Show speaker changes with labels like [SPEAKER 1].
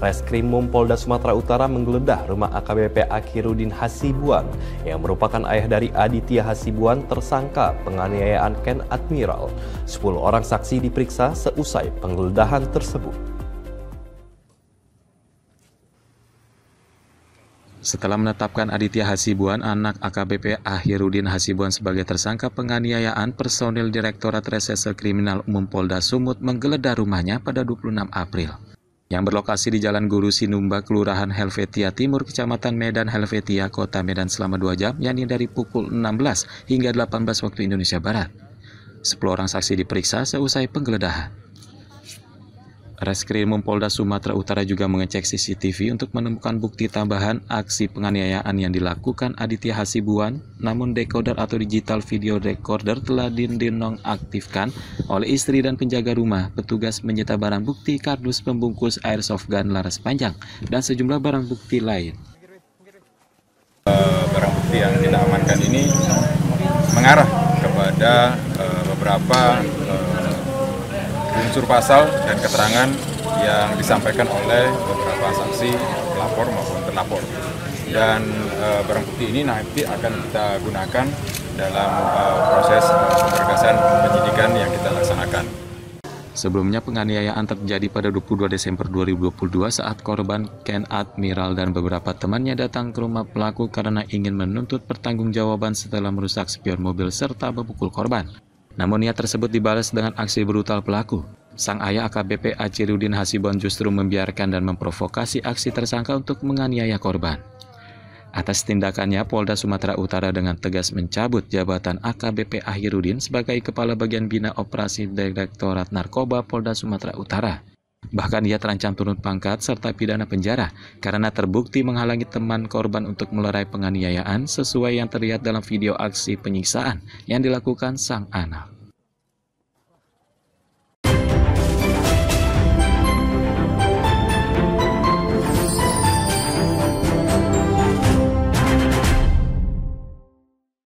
[SPEAKER 1] Reskrimum Polda Sumatera Utara menggeledah rumah AKBP Akhirudin Hasibuan yang merupakan ayah dari Aditya Hasibuan tersangka penganiayaan Ken Admiral. 10 orang saksi diperiksa seusai penggeledahan tersebut.
[SPEAKER 2] Setelah menetapkan Aditya Hasibuan, anak AKBP Akhirudin Hasibuan sebagai tersangka penganiayaan, personil Direktorat Reserse Kriminal Umum Polda Sumut menggeledah rumahnya pada 26 April yang berlokasi di Jalan Guru Sinumba, Kelurahan Helvetia Timur, Kecamatan Medan, Helvetia, Kota Medan selama dua jam, yakni dari pukul 16 hingga 18 waktu Indonesia Barat. Sepuluh orang saksi diperiksa seusai penggeledahan. Reskrimum Polda Sumatera Utara juga mengecek CCTV untuk menemukan bukti tambahan aksi penganiayaan yang dilakukan Aditya Hasibuan, namun decoder atau digital video recorder telah dinonaktifkan oleh istri dan penjaga rumah. Petugas menyita barang bukti kardus pembungkus airsoft gun laras panjang dan sejumlah barang bukti lain.
[SPEAKER 3] Eh, barang bukti yang kita amankan ini mengarah kepada eh, beberapa unsur pasal dan keterangan yang disampaikan oleh beberapa saksi pelapor maupun terlapor. Dan e, barang bukti ini nah, nanti akan kita gunakan dalam e, proses pemeriksaan penyidikan yang kita laksanakan.
[SPEAKER 2] Sebelumnya penganiayaan terjadi pada 22 Desember 2022 saat korban Ken Admiral dan beberapa temannya datang ke rumah pelaku karena ingin menuntut pertanggungjawaban setelah merusak spion mobil serta memukul korban. Namun niat tersebut dibalas dengan aksi brutal pelaku. Sang ayah AKBP Acirudin Hasibon justru membiarkan dan memprovokasi aksi tersangka untuk menganiaya korban. Atas tindakannya, Polda Sumatera Utara dengan tegas mencabut jabatan AKBP Ahirudin sebagai Kepala Bagian Bina Operasi Direktorat Narkoba Polda Sumatera Utara. Bahkan ia terancam turun pangkat serta pidana penjara karena terbukti menghalangi teman korban untuk melerai penganiayaan sesuai yang terlihat dalam video aksi penyiksaan yang dilakukan sang anak.